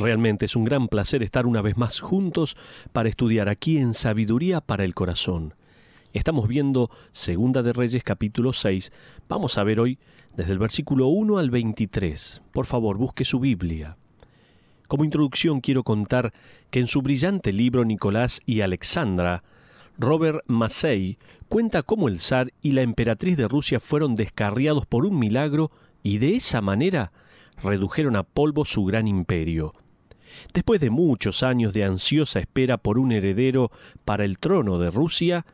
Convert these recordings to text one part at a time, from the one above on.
Realmente es un gran placer estar una vez más juntos para estudiar aquí en Sabiduría para el Corazón. Estamos viendo Segunda de Reyes capítulo 6. Vamos a ver hoy desde el versículo 1 al 23. Por favor, busque su Biblia. Como introducción quiero contar que en su brillante libro Nicolás y Alexandra, Robert Massey cuenta cómo el zar y la emperatriz de Rusia fueron descarriados por un milagro y de esa manera redujeron a polvo su gran imperio. Después de muchos años de ansiosa espera por un heredero para el trono de Rusia,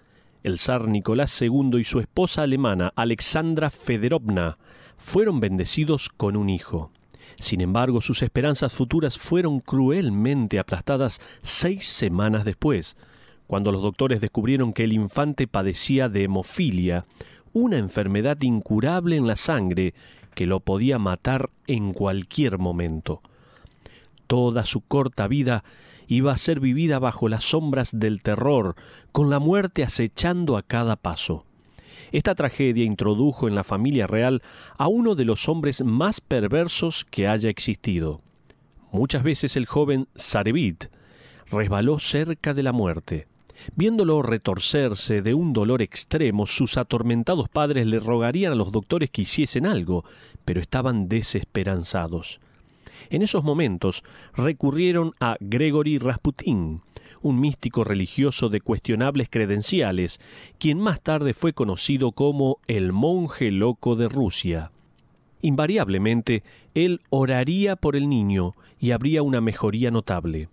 el zar Nicolás II y su esposa alemana, Alexandra Federovna, fueron bendecidos con un hijo. Sin embargo, sus esperanzas futuras fueron cruelmente aplastadas seis semanas después, cuando los doctores descubrieron que el infante padecía de hemofilia, una enfermedad incurable en la sangre que lo podía matar en cualquier momento. Toda su corta vida iba a ser vivida bajo las sombras del terror, con la muerte acechando a cada paso. Esta tragedia introdujo en la familia real a uno de los hombres más perversos que haya existido. Muchas veces el joven Sarevit resbaló cerca de la muerte. Viéndolo retorcerse de un dolor extremo, sus atormentados padres le rogarían a los doctores que hiciesen algo, pero estaban desesperanzados. En esos momentos recurrieron a Gregory Rasputin, un místico religioso de cuestionables credenciales, quien más tarde fue conocido como el monje loco de Rusia. Invariablemente, él oraría por el niño y habría una mejoría notable.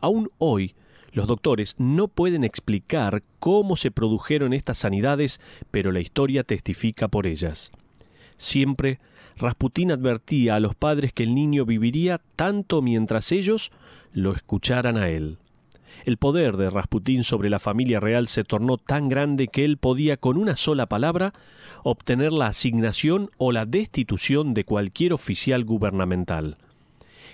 Aún hoy, los doctores no pueden explicar cómo se produjeron estas sanidades, pero la historia testifica por ellas. Siempre Rasputín advertía a los padres que el niño viviría tanto mientras ellos lo escucharan a él. El poder de Rasputín sobre la familia real se tornó tan grande que él podía con una sola palabra obtener la asignación o la destitución de cualquier oficial gubernamental.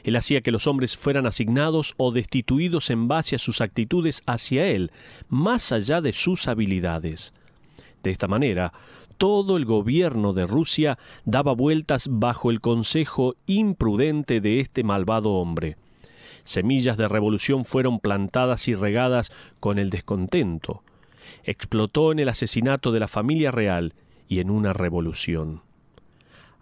Él hacía que los hombres fueran asignados o destituidos en base a sus actitudes hacia él, más allá de sus habilidades. De esta manera, todo el gobierno de Rusia daba vueltas bajo el consejo imprudente de este malvado hombre. Semillas de revolución fueron plantadas y regadas con el descontento. Explotó en el asesinato de la familia real y en una revolución.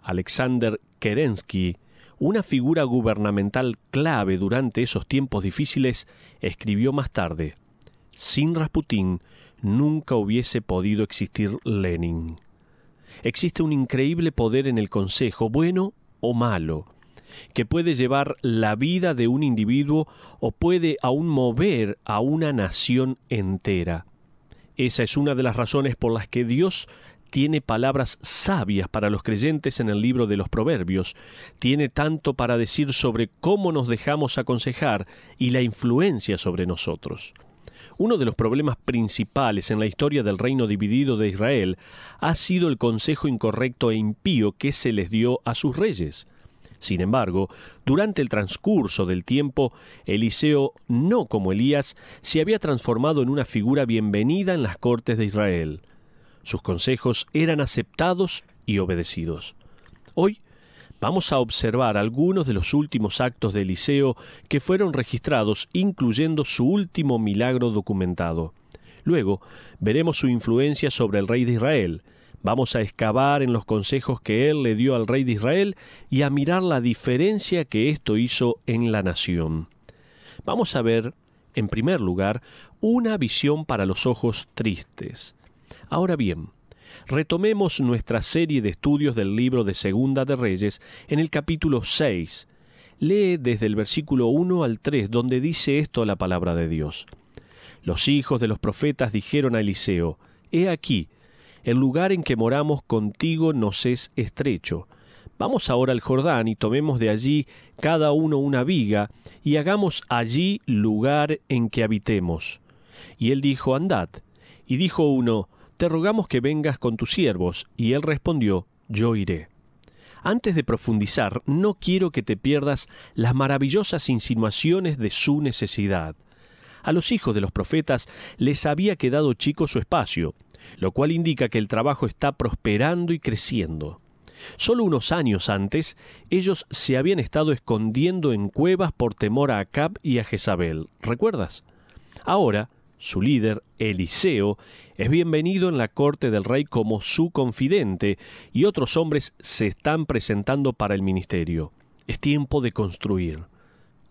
Alexander Kerensky, una figura gubernamental clave durante esos tiempos difíciles, escribió más tarde, Sin Rasputín nunca hubiese podido existir Lenin. Existe un increíble poder en el Consejo, bueno o malo, que puede llevar la vida de un individuo o puede aún mover a una nación entera. Esa es una de las razones por las que Dios tiene palabras sabias para los creyentes en el libro de los Proverbios, tiene tanto para decir sobre cómo nos dejamos aconsejar y la influencia sobre nosotros. Uno de los problemas principales en la historia del reino dividido de Israel ha sido el consejo incorrecto e impío que se les dio a sus reyes. Sin embargo, durante el transcurso del tiempo, Eliseo, no como Elías, se había transformado en una figura bienvenida en las cortes de Israel. Sus consejos eran aceptados y obedecidos. Hoy vamos a observar algunos de los últimos actos de Eliseo que fueron registrados, incluyendo su último milagro documentado. Luego, veremos su influencia sobre el rey de Israel. Vamos a excavar en los consejos que él le dio al rey de Israel y a mirar la diferencia que esto hizo en la nación. Vamos a ver, en primer lugar, una visión para los ojos tristes. Ahora bien, Retomemos nuestra serie de estudios del libro de Segunda de Reyes en el capítulo 6. Lee desde el versículo 1 al 3 donde dice esto la palabra de Dios. Los hijos de los profetas dijeron a Eliseo, He aquí, el lugar en que moramos contigo nos es estrecho. Vamos ahora al Jordán y tomemos de allí cada uno una viga y hagamos allí lugar en que habitemos. Y él dijo, Andad. Y dijo uno, te rogamos que vengas con tus siervos. Y él respondió, yo iré. Antes de profundizar, no quiero que te pierdas las maravillosas insinuaciones de su necesidad. A los hijos de los profetas les había quedado chico su espacio, lo cual indica que el trabajo está prosperando y creciendo. Solo unos años antes, ellos se habían estado escondiendo en cuevas por temor a Acab y a Jezabel. ¿Recuerdas? Ahora, su líder, Eliseo, es bienvenido en la corte del rey como su confidente y otros hombres se están presentando para el ministerio. Es tiempo de construir.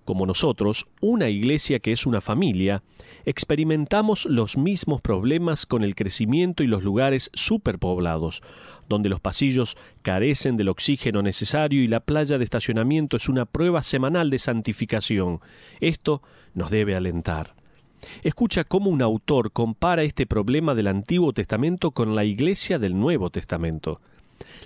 Como nosotros, una iglesia que es una familia, experimentamos los mismos problemas con el crecimiento y los lugares superpoblados, donde los pasillos carecen del oxígeno necesario y la playa de estacionamiento es una prueba semanal de santificación. Esto nos debe alentar. Escucha cómo un autor compara este problema del Antiguo Testamento con la Iglesia del Nuevo Testamento.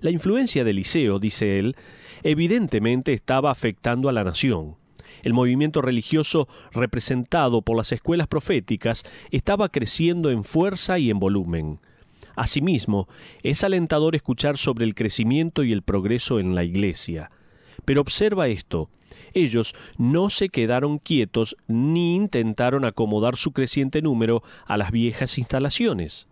La influencia de Eliseo, dice él, evidentemente estaba afectando a la nación. El movimiento religioso representado por las escuelas proféticas estaba creciendo en fuerza y en volumen. Asimismo, es alentador escuchar sobre el crecimiento y el progreso en la Iglesia. Pero observa esto, ellos no se quedaron quietos ni intentaron acomodar su creciente número a las viejas instalaciones.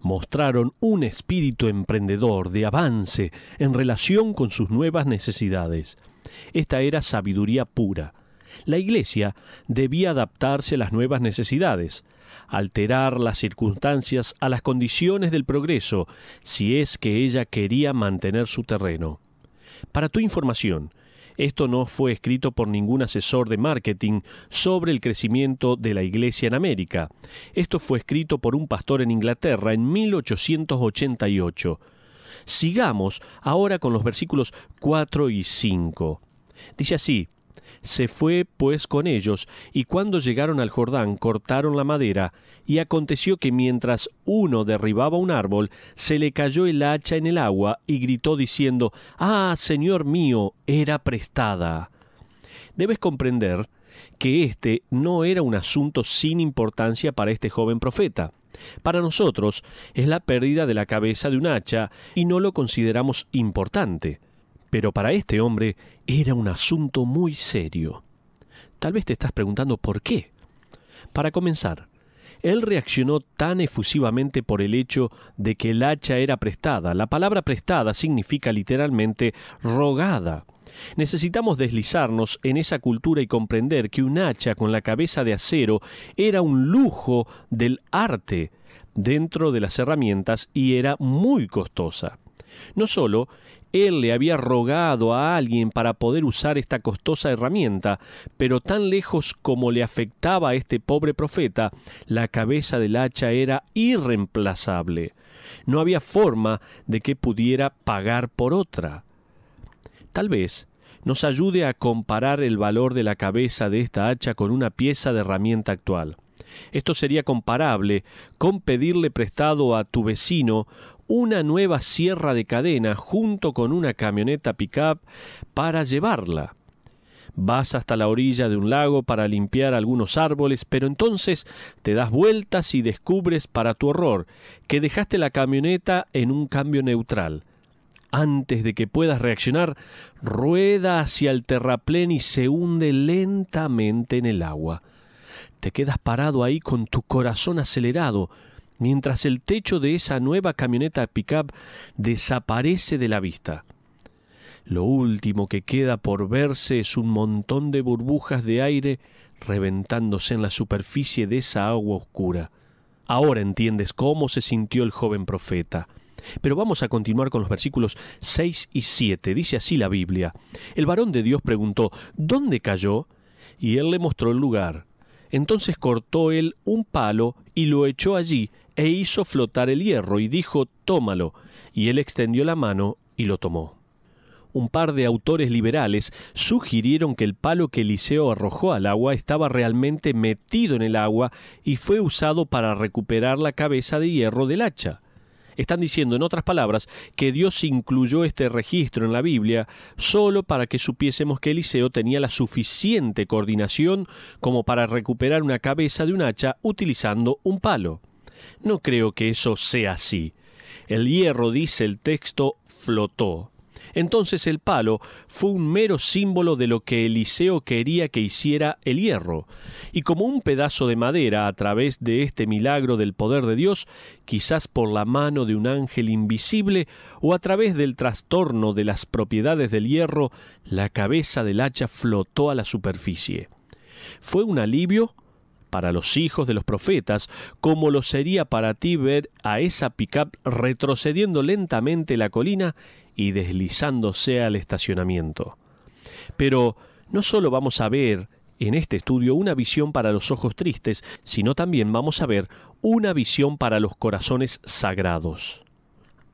Mostraron un espíritu emprendedor de avance en relación con sus nuevas necesidades. Esta era sabiduría pura. La Iglesia debía adaptarse a las nuevas necesidades, alterar las circunstancias a las condiciones del progreso, si es que ella quería mantener su terreno. Para tu información, esto no fue escrito por ningún asesor de marketing sobre el crecimiento de la iglesia en América. Esto fue escrito por un pastor en Inglaterra en 1888. Sigamos ahora con los versículos 4 y 5. Dice así, se fue, pues, con ellos, y cuando llegaron al Jordán cortaron la madera, y aconteció que mientras uno derribaba un árbol, se le cayó el hacha en el agua, y gritó diciendo, Ah, Señor mío, era prestada. Debes comprender que este no era un asunto sin importancia para este joven profeta. Para nosotros es la pérdida de la cabeza de un hacha y no lo consideramos importante. Pero para este hombre era un asunto muy serio. Tal vez te estás preguntando por qué. Para comenzar, él reaccionó tan efusivamente por el hecho de que el hacha era prestada. La palabra prestada significa literalmente rogada. Necesitamos deslizarnos en esa cultura y comprender que un hacha con la cabeza de acero era un lujo del arte dentro de las herramientas y era muy costosa. No solo él le había rogado a alguien para poder usar esta costosa herramienta, pero tan lejos como le afectaba a este pobre profeta, la cabeza del hacha era irreemplazable. No había forma de que pudiera pagar por otra. Tal vez nos ayude a comparar el valor de la cabeza de esta hacha con una pieza de herramienta actual. Esto sería comparable con pedirle prestado a tu vecino una nueva sierra de cadena junto con una camioneta pickup para llevarla. Vas hasta la orilla de un lago para limpiar algunos árboles, pero entonces te das vueltas y descubres para tu horror que dejaste la camioneta en un cambio neutral. Antes de que puedas reaccionar, rueda hacia el terraplén y se hunde lentamente en el agua. Te quedas parado ahí con tu corazón acelerado, mientras el techo de esa nueva camioneta pickup desaparece de la vista. Lo último que queda por verse es un montón de burbujas de aire reventándose en la superficie de esa agua oscura. Ahora entiendes cómo se sintió el joven profeta. Pero vamos a continuar con los versículos 6 y 7. Dice así la Biblia. El varón de Dios preguntó, ¿dónde cayó? Y él le mostró el lugar. Entonces cortó él un palo y lo echó allí, e hizo flotar el hierro y dijo, tómalo, y él extendió la mano y lo tomó. Un par de autores liberales sugirieron que el palo que Eliseo arrojó al agua estaba realmente metido en el agua y fue usado para recuperar la cabeza de hierro del hacha. Están diciendo, en otras palabras, que Dios incluyó este registro en la Biblia solo para que supiésemos que Eliseo tenía la suficiente coordinación como para recuperar una cabeza de un hacha utilizando un palo. No creo que eso sea así. El hierro, dice el texto, flotó. Entonces el palo fue un mero símbolo de lo que Eliseo quería que hiciera el hierro, y como un pedazo de madera a través de este milagro del poder de Dios, quizás por la mano de un ángel invisible o a través del trastorno de las propiedades del hierro, la cabeza del hacha flotó a la superficie. Fue un alivio para los hijos de los profetas, como lo sería para ti ver a esa pickup retrocediendo lentamente la colina y deslizándose al estacionamiento. Pero no solo vamos a ver en este estudio una visión para los ojos tristes, sino también vamos a ver una visión para los corazones sagrados.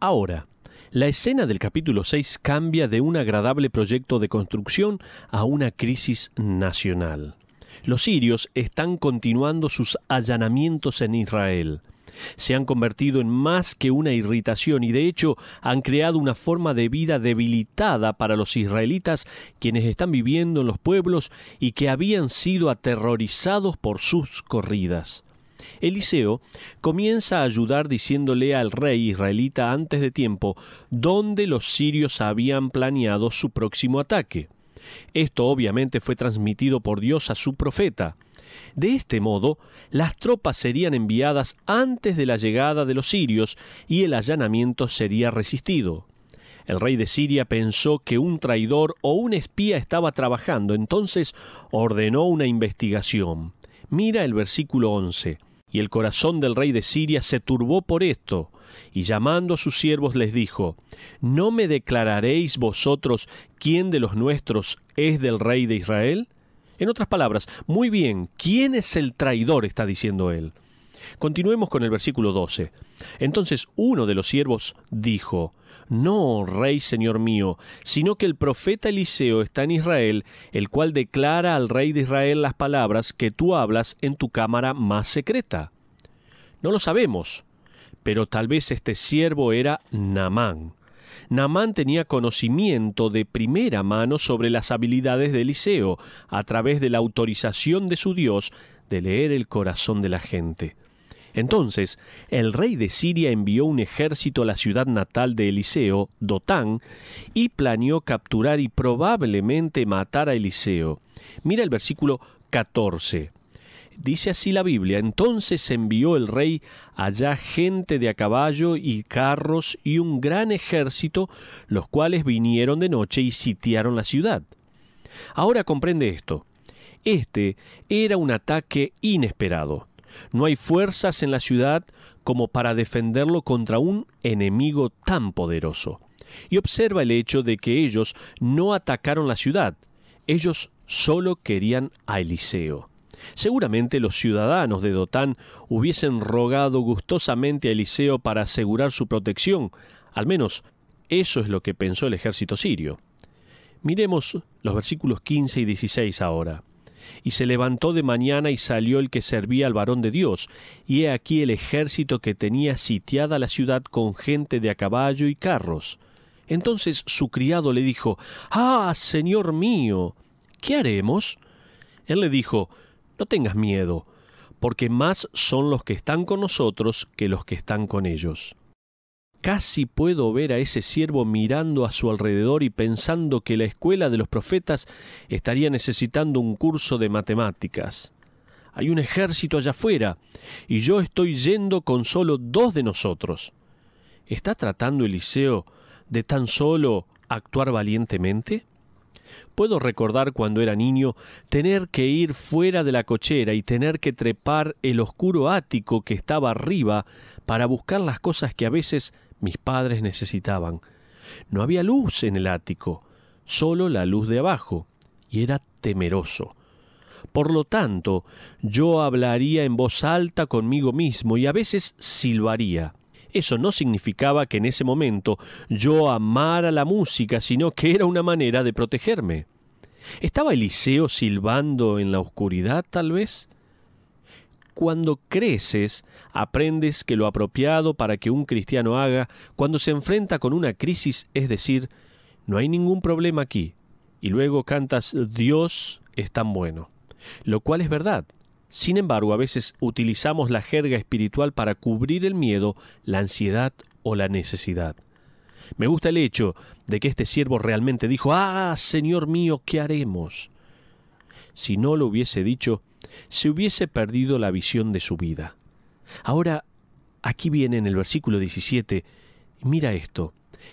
Ahora, la escena del capítulo 6 cambia de un agradable proyecto de construcción a una crisis nacional. Los sirios están continuando sus allanamientos en Israel. Se han convertido en más que una irritación y de hecho han creado una forma de vida debilitada para los israelitas quienes están viviendo en los pueblos y que habían sido aterrorizados por sus corridas. Eliseo comienza a ayudar diciéndole al rey israelita antes de tiempo dónde los sirios habían planeado su próximo ataque. Esto obviamente fue transmitido por Dios a su profeta. De este modo, las tropas serían enviadas antes de la llegada de los sirios y el allanamiento sería resistido. El rey de Siria pensó que un traidor o un espía estaba trabajando, entonces ordenó una investigación. Mira el versículo 11. Y el corazón del rey de Siria se turbó por esto, y llamando a sus siervos les dijo, ¿No me declararéis vosotros quién de los nuestros es del rey de Israel? En otras palabras, muy bien, ¿quién es el traidor? está diciendo él. Continuemos con el versículo 12. Entonces uno de los siervos dijo, no, rey señor mío, sino que el profeta Eliseo está en Israel, el cual declara al rey de Israel las palabras que tú hablas en tu cámara más secreta. No lo sabemos, pero tal vez este siervo era Namán. Namán tenía conocimiento de primera mano sobre las habilidades de Eliseo, a través de la autorización de su Dios de leer el corazón de la gente. Entonces, el rey de Siria envió un ejército a la ciudad natal de Eliseo, Dotán, y planeó capturar y probablemente matar a Eliseo. Mira el versículo 14. Dice así la Biblia, entonces envió el rey allá gente de a caballo y carros y un gran ejército, los cuales vinieron de noche y sitiaron la ciudad. Ahora comprende esto. Este era un ataque inesperado. No hay fuerzas en la ciudad como para defenderlo contra un enemigo tan poderoso. Y observa el hecho de que ellos no atacaron la ciudad, ellos solo querían a Eliseo. Seguramente los ciudadanos de Dotán hubiesen rogado gustosamente a Eliseo para asegurar su protección, al menos eso es lo que pensó el ejército sirio. Miremos los versículos 15 y 16 ahora. Y se levantó de mañana y salió el que servía al varón de Dios, y he aquí el ejército que tenía sitiada la ciudad con gente de a caballo y carros. Entonces su criado le dijo, Ah, señor mío, ¿qué haremos? Él le dijo, No tengas miedo, porque más son los que están con nosotros que los que están con ellos. Casi puedo ver a ese siervo mirando a su alrededor y pensando que la escuela de los profetas estaría necesitando un curso de matemáticas. Hay un ejército allá afuera, y yo estoy yendo con solo dos de nosotros. ¿Está tratando Eliseo de tan solo actuar valientemente? Puedo recordar cuando era niño tener que ir fuera de la cochera y tener que trepar el oscuro ático que estaba arriba para buscar las cosas que a veces mis padres necesitaban. No había luz en el ático, solo la luz de abajo, y era temeroso. Por lo tanto, yo hablaría en voz alta conmigo mismo y a veces silbaría. Eso no significaba que en ese momento yo amara la música, sino que era una manera de protegerme. ¿Estaba Eliseo silbando en la oscuridad, tal vez? cuando creces, aprendes que lo apropiado para que un cristiano haga cuando se enfrenta con una crisis es decir, no hay ningún problema aquí. Y luego cantas Dios es tan bueno. Lo cual es verdad. Sin embargo, a veces utilizamos la jerga espiritual para cubrir el miedo, la ansiedad o la necesidad. Me gusta el hecho de que este siervo realmente dijo, Ah, Señor mío, ¿qué haremos? Si no lo hubiese dicho, se hubiese perdido la visión de su vida. Ahora, aquí viene en el versículo 17, mira esto.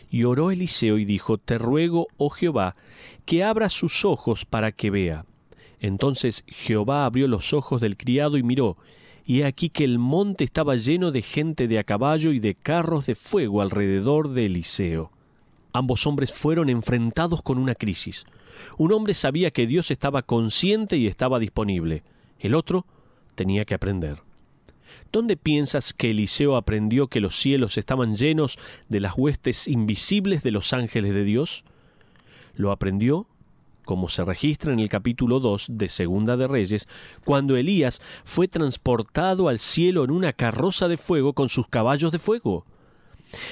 Y oró Eliseo y dijo, Te ruego, oh Jehová, que abra sus ojos para que vea. Entonces Jehová abrió los ojos del criado y miró, y he aquí que el monte estaba lleno de gente de a caballo y de carros de fuego alrededor de Eliseo. Ambos hombres fueron enfrentados con una crisis. Un hombre sabía que Dios estaba consciente y estaba disponible. El otro tenía que aprender. ¿Dónde piensas que Eliseo aprendió que los cielos estaban llenos de las huestes invisibles de los ángeles de Dios? Lo aprendió, como se registra en el capítulo 2 de Segunda de Reyes, cuando Elías fue transportado al cielo en una carroza de fuego con sus caballos de fuego.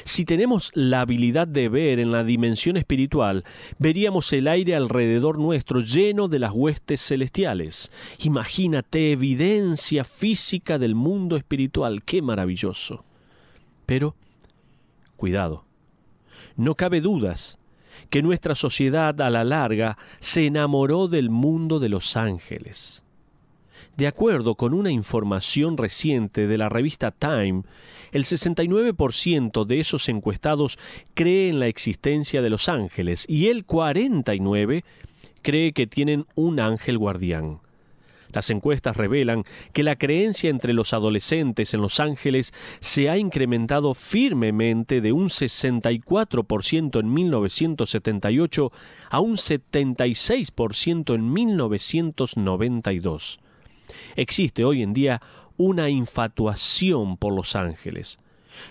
Si tenemos la habilidad de ver en la dimensión espiritual, veríamos el aire alrededor nuestro lleno de las huestes celestiales. Imagínate evidencia física del mundo espiritual, qué maravilloso. Pero, cuidado, no cabe dudas que nuestra sociedad a la larga se enamoró del mundo de los ángeles de acuerdo con una información reciente de la revista Time, el 69% de esos encuestados cree en la existencia de los ángeles y el 49% cree que tienen un ángel guardián. Las encuestas revelan que la creencia entre los adolescentes en Los Ángeles se ha incrementado firmemente de un 64% en 1978 a un 76% en 1992. Existe hoy en día una infatuación por los ángeles.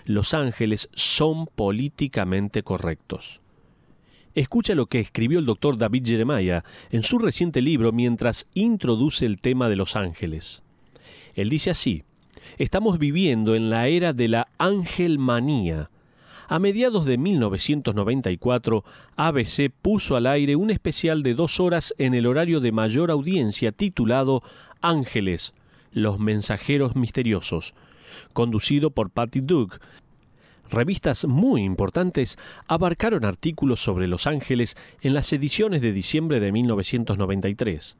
Los ángeles son políticamente correctos. Escucha lo que escribió el doctor David Jeremiah en su reciente libro mientras introduce el tema de los ángeles. Él dice así, estamos viviendo en la era de la ángelmanía. A mediados de 1994, ABC puso al aire un especial de dos horas en el horario de mayor audiencia titulado Ángeles, Los Mensajeros Misteriosos, conducido por Patty Duke. Revistas muy importantes abarcaron artículos sobre Los Ángeles en las ediciones de diciembre de 1993.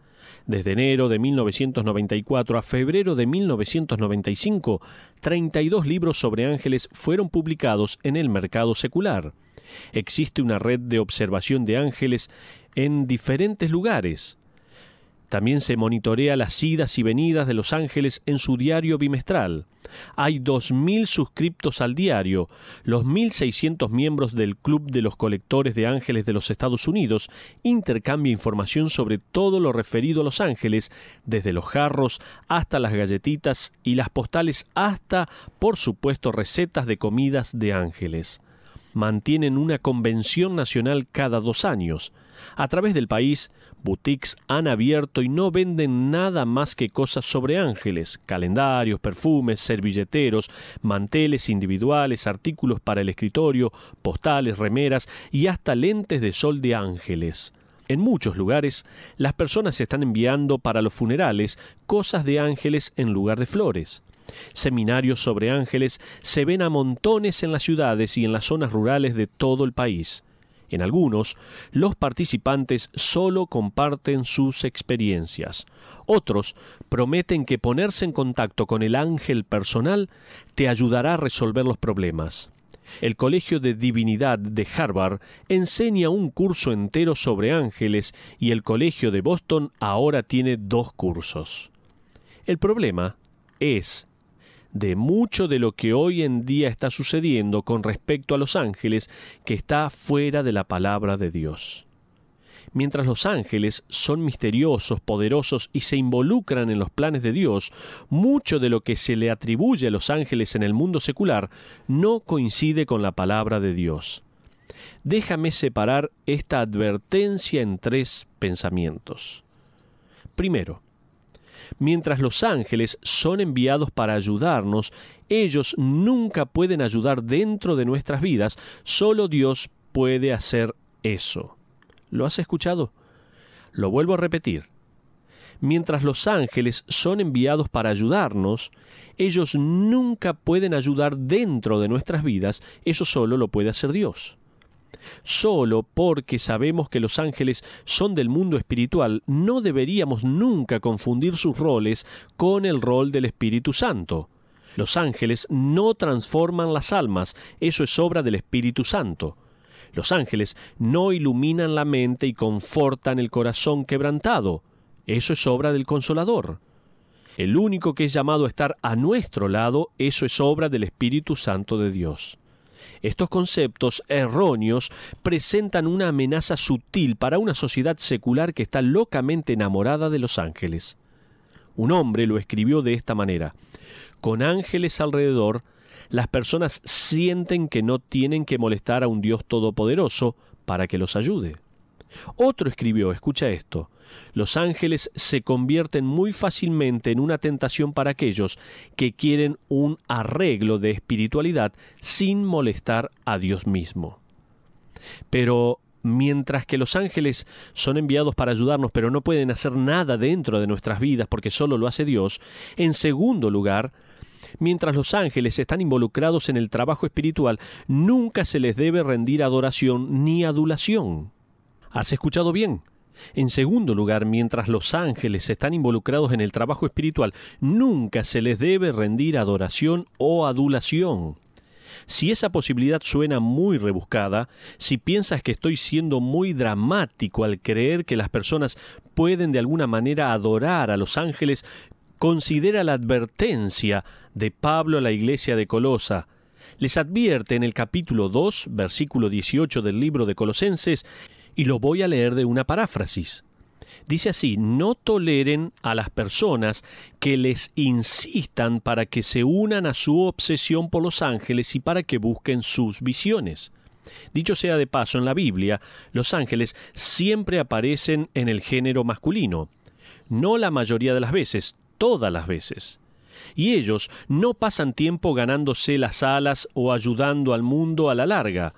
Desde enero de 1994 a febrero de 1995, 32 libros sobre ángeles fueron publicados en el mercado secular. Existe una red de observación de ángeles en diferentes lugares. También se monitorea las idas y venidas de Los Ángeles en su diario bimestral. Hay 2.000 suscriptos al diario, los 1.600 miembros del Club de los Colectores de Ángeles de los Estados Unidos intercambia información sobre todo lo referido a Los Ángeles, desde los jarros hasta las galletitas y las postales hasta, por supuesto, recetas de comidas de Ángeles. Mantienen una convención nacional cada dos años. A través del país Boutiques han abierto y no venden nada más que cosas sobre ángeles, calendarios, perfumes, servilleteros, manteles individuales, artículos para el escritorio, postales, remeras y hasta lentes de sol de ángeles. En muchos lugares, las personas están enviando para los funerales cosas de ángeles en lugar de flores. Seminarios sobre ángeles se ven a montones en las ciudades y en las zonas rurales de todo el país. En algunos, los participantes solo comparten sus experiencias. Otros prometen que ponerse en contacto con el ángel personal te ayudará a resolver los problemas. El Colegio de Divinidad de Harvard enseña un curso entero sobre ángeles y el Colegio de Boston ahora tiene dos cursos. El problema es de mucho de lo que hoy en día está sucediendo con respecto a los ángeles que está fuera de la palabra de Dios. Mientras los ángeles son misteriosos, poderosos y se involucran en los planes de Dios, mucho de lo que se le atribuye a los ángeles en el mundo secular no coincide con la palabra de Dios. Déjame separar esta advertencia en tres pensamientos. Primero, Mientras los ángeles son enviados para ayudarnos, ellos nunca pueden ayudar dentro de nuestras vidas, solo Dios puede hacer eso. ¿Lo has escuchado? Lo vuelvo a repetir. Mientras los ángeles son enviados para ayudarnos, ellos nunca pueden ayudar dentro de nuestras vidas, eso solo lo puede hacer Dios. Solo porque sabemos que los ángeles son del mundo espiritual, no deberíamos nunca confundir sus roles con el rol del Espíritu Santo. Los ángeles no transforman las almas, eso es obra del Espíritu Santo. Los ángeles no iluminan la mente y confortan el corazón quebrantado, eso es obra del Consolador. El único que es llamado a estar a nuestro lado, eso es obra del Espíritu Santo de Dios. Estos conceptos erróneos presentan una amenaza sutil para una sociedad secular que está locamente enamorada de los ángeles. Un hombre lo escribió de esta manera. Con ángeles alrededor, las personas sienten que no tienen que molestar a un Dios todopoderoso para que los ayude. Otro escribió, escucha esto, los ángeles se convierten muy fácilmente en una tentación para aquellos que quieren un arreglo de espiritualidad sin molestar a Dios mismo. Pero mientras que los ángeles son enviados para ayudarnos, pero no pueden hacer nada dentro de nuestras vidas porque solo lo hace Dios, en segundo lugar, mientras los ángeles están involucrados en el trabajo espiritual, nunca se les debe rendir adoración ni adulación. ¿Has escuchado bien? En segundo lugar, mientras los ángeles están involucrados en el trabajo espiritual, nunca se les debe rendir adoración o adulación. Si esa posibilidad suena muy rebuscada, si piensas que estoy siendo muy dramático al creer que las personas pueden de alguna manera adorar a los ángeles, considera la advertencia de Pablo a la iglesia de Colosa. Les advierte en el capítulo 2, versículo 18 del libro de Colosenses, y lo voy a leer de una paráfrasis. Dice así, no toleren a las personas que les insistan para que se unan a su obsesión por los ángeles y para que busquen sus visiones. Dicho sea de paso, en la Biblia, los ángeles siempre aparecen en el género masculino. No la mayoría de las veces, todas las veces. Y ellos no pasan tiempo ganándose las alas o ayudando al mundo a la larga.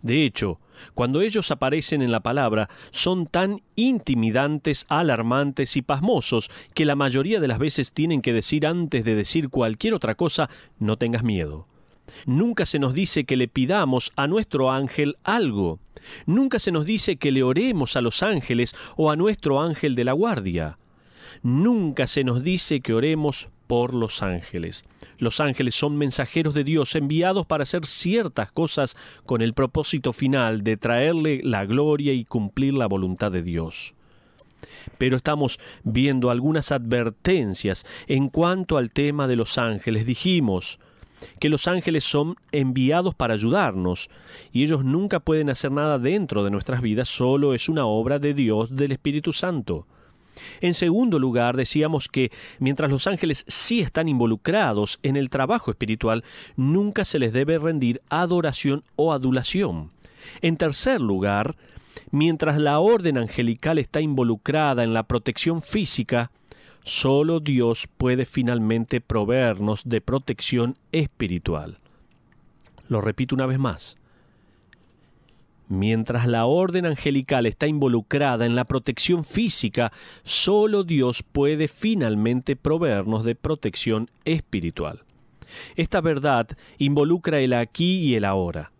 De hecho, cuando ellos aparecen en la palabra, son tan intimidantes, alarmantes y pasmosos que la mayoría de las veces tienen que decir antes de decir cualquier otra cosa, no tengas miedo. Nunca se nos dice que le pidamos a nuestro ángel algo. Nunca se nos dice que le oremos a los ángeles o a nuestro ángel de la guardia. Nunca se nos dice que oremos por los ángeles. Los ángeles son mensajeros de Dios enviados para hacer ciertas cosas con el propósito final de traerle la gloria y cumplir la voluntad de Dios. Pero estamos viendo algunas advertencias en cuanto al tema de los ángeles. Dijimos, que los ángeles son enviados para ayudarnos y ellos nunca pueden hacer nada dentro de nuestras vidas, solo es una obra de Dios del Espíritu Santo. En segundo lugar, decíamos que mientras los ángeles sí están involucrados en el trabajo espiritual, nunca se les debe rendir adoración o adulación. En tercer lugar, mientras la orden angelical está involucrada en la protección física, solo Dios puede finalmente proveernos de protección espiritual. Lo repito una vez más. Mientras la orden angelical está involucrada en la protección física, solo Dios puede finalmente proveernos de protección espiritual. Esta verdad involucra el aquí y el ahora.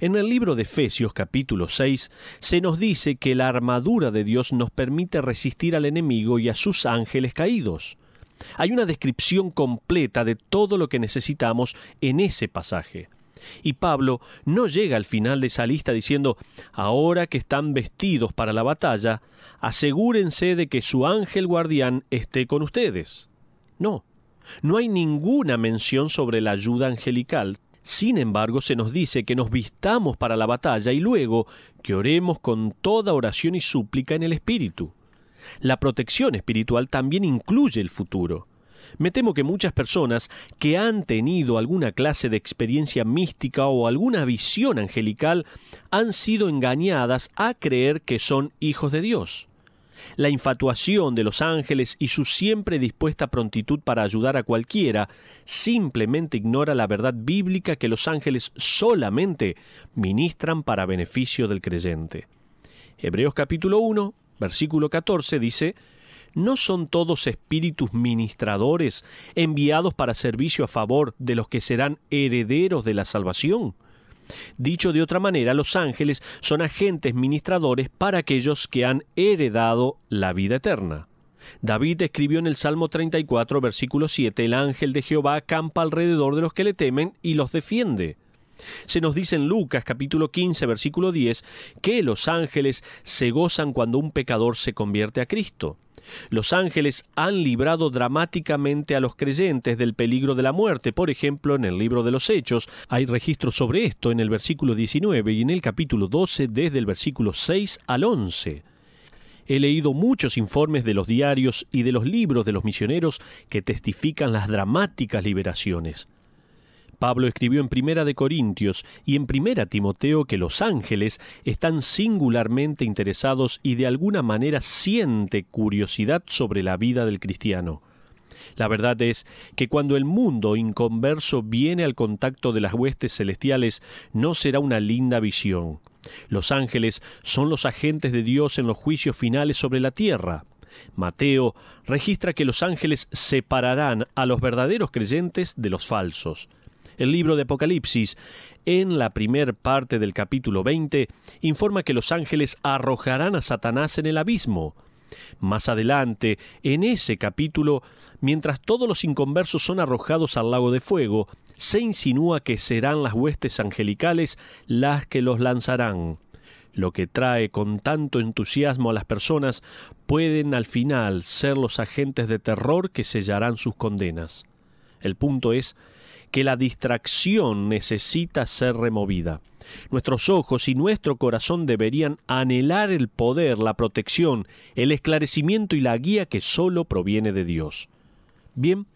En el libro de Efesios capítulo 6 se nos dice que la armadura de Dios nos permite resistir al enemigo y a sus ángeles caídos. Hay una descripción completa de todo lo que necesitamos en ese pasaje. Y Pablo no llega al final de esa lista diciendo, ahora que están vestidos para la batalla, asegúrense de que su ángel guardián esté con ustedes. No, no hay ninguna mención sobre la ayuda angelical. Sin embargo, se nos dice que nos vistamos para la batalla y luego que oremos con toda oración y súplica en el Espíritu. La protección espiritual también incluye el futuro. Me temo que muchas personas que han tenido alguna clase de experiencia mística o alguna visión angelical han sido engañadas a creer que son hijos de Dios. La infatuación de los ángeles y su siempre dispuesta prontitud para ayudar a cualquiera simplemente ignora la verdad bíblica que los ángeles solamente ministran para beneficio del creyente. Hebreos capítulo 1, versículo 14 dice, ¿no son todos espíritus ministradores enviados para servicio a favor de los que serán herederos de la salvación? Dicho de otra manera, los ángeles son agentes ministradores para aquellos que han heredado la vida eterna. David escribió en el Salmo 34, versículo 7, El ángel de Jehová acampa alrededor de los que le temen y los defiende. Se nos dice en Lucas capítulo 15, versículo 10, que los ángeles se gozan cuando un pecador se convierte a Cristo. Los ángeles han librado dramáticamente a los creyentes del peligro de la muerte. Por ejemplo, en el libro de los Hechos hay registros sobre esto en el versículo 19 y en el capítulo 12 desde el versículo 6 al 11. He leído muchos informes de los diarios y de los libros de los misioneros que testifican las dramáticas liberaciones. Pablo escribió en Primera de Corintios y en Primera Timoteo que los ángeles están singularmente interesados y de alguna manera siente curiosidad sobre la vida del cristiano. La verdad es que cuando el mundo inconverso viene al contacto de las huestes celestiales, no será una linda visión. Los ángeles son los agentes de Dios en los juicios finales sobre la tierra. Mateo registra que los ángeles separarán a los verdaderos creyentes de los falsos. El libro de Apocalipsis, en la primer parte del capítulo 20, informa que los ángeles arrojarán a Satanás en el abismo. Más adelante, en ese capítulo, mientras todos los inconversos son arrojados al lago de fuego, se insinúa que serán las huestes angelicales las que los lanzarán. Lo que trae con tanto entusiasmo a las personas pueden al final ser los agentes de terror que sellarán sus condenas. El punto es que la distracción necesita ser removida. Nuestros ojos y nuestro corazón deberían anhelar el poder, la protección, el esclarecimiento y la guía que solo proviene de Dios. Bien,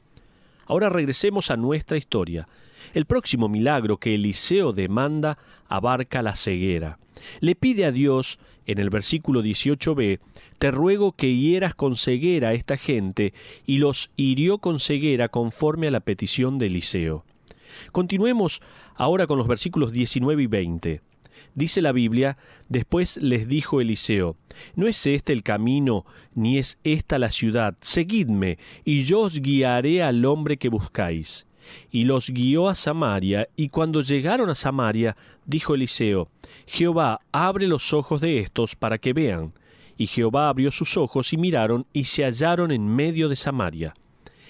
ahora regresemos a nuestra historia. El próximo milagro que Eliseo demanda abarca la ceguera. Le pide a Dios, en el versículo 18b, te ruego que hieras con ceguera a esta gente, y los hirió con ceguera conforme a la petición de Eliseo. Continuemos ahora con los versículos 19 y 20. Dice la Biblia, después les dijo Eliseo, ¿no es este el camino, ni es esta la ciudad? Seguidme, y yo os guiaré al hombre que buscáis. Y los guió a Samaria, y cuando llegaron a Samaria, dijo Eliseo, Jehová, abre los ojos de estos para que vean. Y Jehová abrió sus ojos y miraron y se hallaron en medio de Samaria.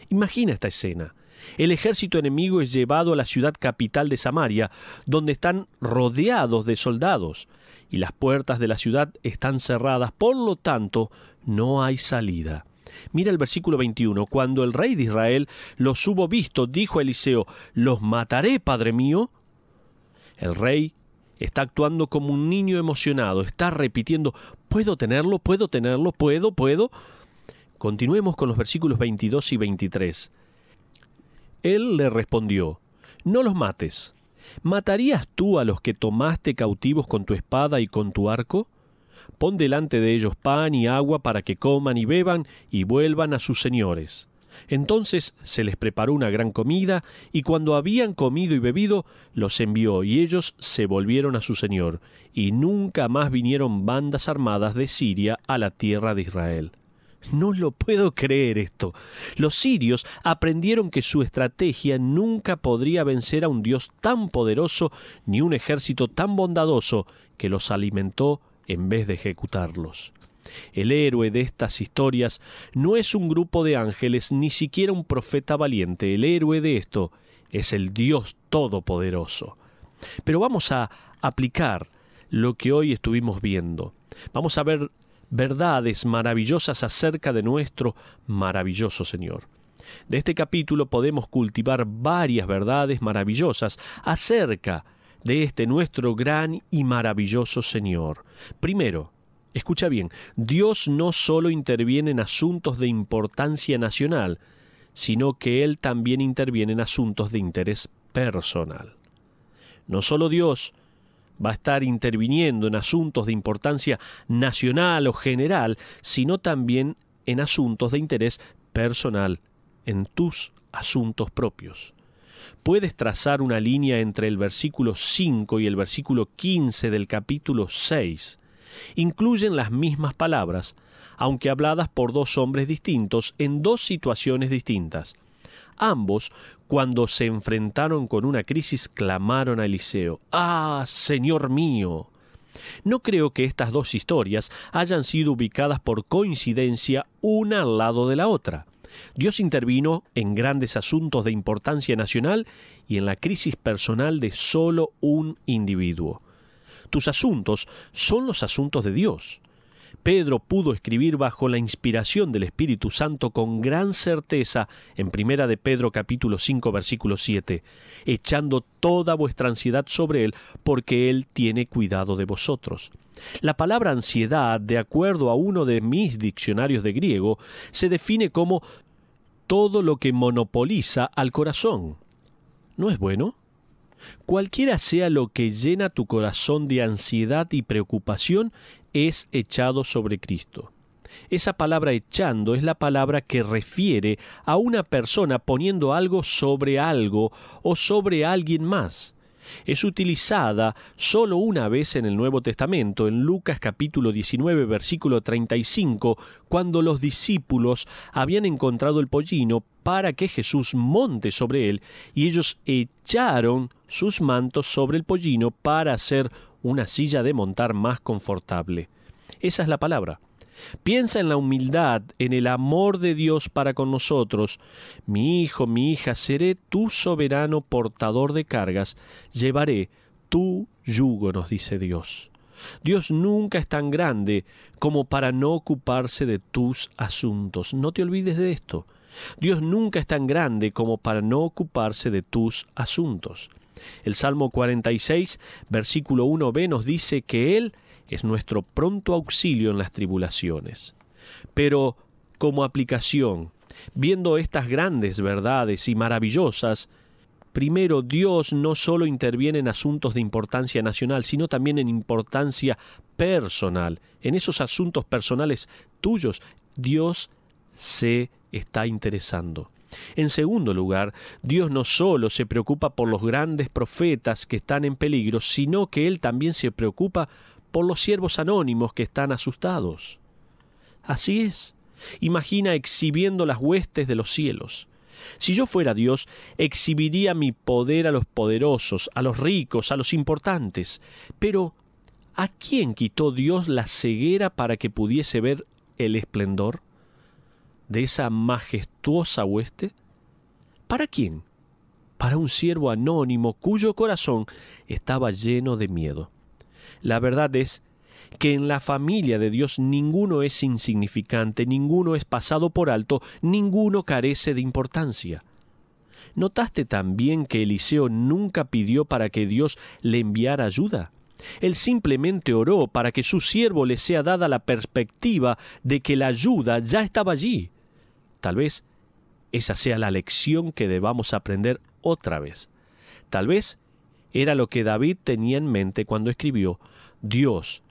Imagina esta escena. El ejército enemigo es llevado a la ciudad capital de Samaria, donde están rodeados de soldados, y las puertas de la ciudad están cerradas, por lo tanto, no hay salida. Mira el versículo 21. Cuando el rey de Israel los hubo visto, dijo Eliseo, ¿los mataré, padre mío? El rey está actuando como un niño emocionado, está repitiendo, puedo tenerlo, puedo tenerlo, puedo, puedo. Continuemos con los versículos 22 y 23. Él le respondió, No los mates. ¿Matarías tú a los que tomaste cautivos con tu espada y con tu arco? Pon delante de ellos pan y agua para que coman y beban y vuelvan a sus señores. Entonces se les preparó una gran comida, y cuando habían comido y bebido, los envió, y ellos se volvieron a su Señor, y nunca más vinieron bandas armadas de Siria a la tierra de Israel. No lo puedo creer esto. Los sirios aprendieron que su estrategia nunca podría vencer a un Dios tan poderoso ni un ejército tan bondadoso que los alimentó en vez de ejecutarlos. El héroe de estas historias no es un grupo de ángeles ni siquiera un profeta valiente. El héroe de esto es el Dios Todopoderoso. Pero vamos a aplicar lo que hoy estuvimos viendo. Vamos a ver verdades maravillosas acerca de nuestro maravilloso Señor. De este capítulo podemos cultivar varias verdades maravillosas acerca de este nuestro gran y maravilloso Señor. Primero, Escucha bien, Dios no solo interviene en asuntos de importancia nacional, sino que Él también interviene en asuntos de interés personal. No solo Dios va a estar interviniendo en asuntos de importancia nacional o general, sino también en asuntos de interés personal, en tus asuntos propios. Puedes trazar una línea entre el versículo 5 y el versículo 15 del capítulo 6 incluyen las mismas palabras, aunque habladas por dos hombres distintos en dos situaciones distintas. Ambos, cuando se enfrentaron con una crisis, clamaron a Eliseo, ¡Ah, Señor mío! No creo que estas dos historias hayan sido ubicadas por coincidencia una al lado de la otra. Dios intervino en grandes asuntos de importancia nacional y en la crisis personal de solo un individuo tus asuntos son los asuntos de Dios. Pedro pudo escribir bajo la inspiración del Espíritu Santo con gran certeza en primera de Pedro capítulo 5 versículo 7, echando toda vuestra ansiedad sobre él porque él tiene cuidado de vosotros. La palabra ansiedad, de acuerdo a uno de mis diccionarios de griego, se define como todo lo que monopoliza al corazón. ¿No es bueno? Cualquiera sea lo que llena tu corazón de ansiedad y preocupación, es echado sobre Cristo. Esa palabra echando es la palabra que refiere a una persona poniendo algo sobre algo o sobre alguien más. Es utilizada solo una vez en el Nuevo Testamento, en Lucas capítulo 19 versículo 35, cuando los discípulos habían encontrado el pollino para que Jesús monte sobre él y ellos echaron sus mantos sobre el pollino para hacer una silla de montar más confortable. Esa es la palabra. Piensa en la humildad, en el amor de Dios para con nosotros. Mi hijo, mi hija, seré tu soberano portador de cargas, llevaré tu yugo, nos dice Dios. Dios nunca es tan grande como para no ocuparse de tus asuntos. No te olvides de esto. Dios nunca es tan grande como para no ocuparse de tus asuntos. El Salmo 46, versículo 1b nos dice que Él es nuestro pronto auxilio en las tribulaciones. Pero, como aplicación, viendo estas grandes verdades y maravillosas, primero Dios no solo interviene en asuntos de importancia nacional, sino también en importancia personal. En esos asuntos personales tuyos, Dios se está interesando. En segundo lugar, Dios no solo se preocupa por los grandes profetas que están en peligro, sino que Él también se preocupa por los siervos anónimos que están asustados. Así es. Imagina exhibiendo las huestes de los cielos. Si yo fuera Dios, exhibiría mi poder a los poderosos, a los ricos, a los importantes. Pero, ¿a quién quitó Dios la ceguera para que pudiese ver el esplendor? de esa majestuosa hueste? ¿Para quién? Para un siervo anónimo cuyo corazón estaba lleno de miedo. La verdad es que en la familia de Dios ninguno es insignificante, ninguno es pasado por alto, ninguno carece de importancia. ¿Notaste también que Eliseo nunca pidió para que Dios le enviara ayuda? Él simplemente oró para que su siervo le sea dada la perspectiva de que la ayuda ya estaba allí. Tal vez esa sea la lección que debamos aprender otra vez. Tal vez era lo que David tenía en mente cuando escribió, Dios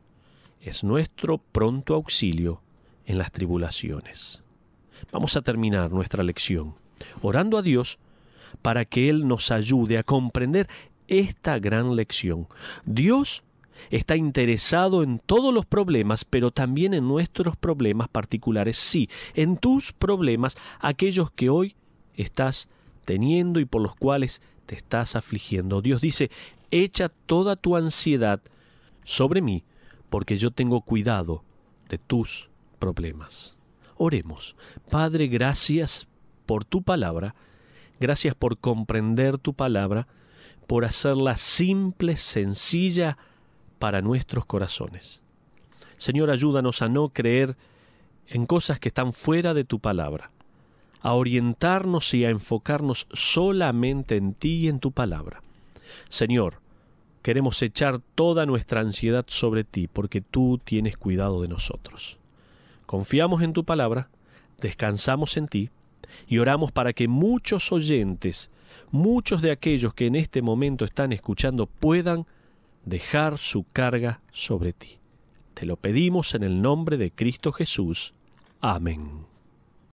es nuestro pronto auxilio en las tribulaciones. Vamos a terminar nuestra lección orando a Dios para que Él nos ayude a comprender esta gran lección. Dios está interesado en todos los problemas, pero también en nuestros problemas particulares, sí, en tus problemas, aquellos que hoy estás teniendo y por los cuales te estás afligiendo. Dios dice, echa toda tu ansiedad sobre mí, porque yo tengo cuidado de tus problemas. Oremos. Padre, gracias por tu palabra, gracias por comprender tu palabra, por hacerla simple, sencilla, para nuestros corazones. Señor, ayúdanos a no creer en cosas que están fuera de tu palabra, a orientarnos y a enfocarnos solamente en ti y en tu palabra. Señor, queremos echar toda nuestra ansiedad sobre ti, porque tú tienes cuidado de nosotros. Confiamos en tu palabra, descansamos en ti y oramos para que muchos oyentes, muchos de aquellos que en este momento están escuchando, puedan dejar su carga sobre ti. Te lo pedimos en el nombre de Cristo Jesús. Amén.